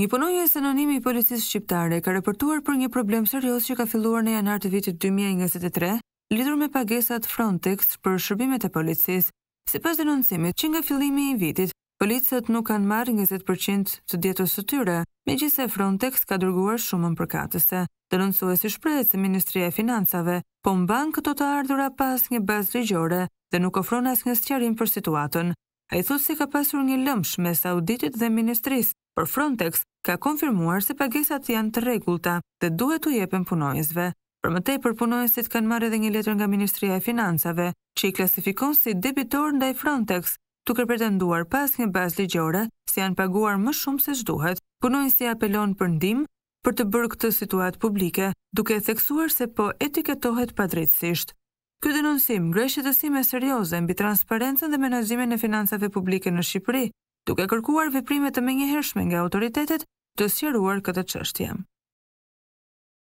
Një punonjë e sinonimi i policisë shqiptare ka reportuar për një problem serios që ka filluar në janar të vitit 2023, lidhur me pagesat Frontex për shërbimet e policisë, se pas denoncimit që nga fillimi i vitit, policët nuk kanë marrë 20% të djetës së tyre, me gjithse Frontex ka dërguar shumën përkatëse. Denoncuesi si shprejtë se Ministria e Financave, po në bankë këto të ardhura pas një bazë ligjore dhe nuk ofron as një sëqarim për situatën. A i thusë si ka pasur një lëmsh me Sauditit dhe Ministrisë, për Frontex ka konfirmuar se pagesat janë të rregullta dhe duhet t'u jepen punonjësve. Për më tepër, punonjësit kanë marrë edhe një letër nga Ministria e Financave, që i klasifikon si debitor ndaj Frontex, duke pretenduar pas një bazë ligjore se janë paguar më shumë se ç'duhet. Punonjësi apelon për ndihmë për të bërë këtë situatë publike, duke theksuar se po etiketohet padrejtësisht. Ky denoncim ngre shëtesime serioze mbi transparencën dhe menaxhimin e financave publike në Shqipëri, Duke kërkuar veprime të menjëhershme nga autoritetet të sqaruar këtë çështje.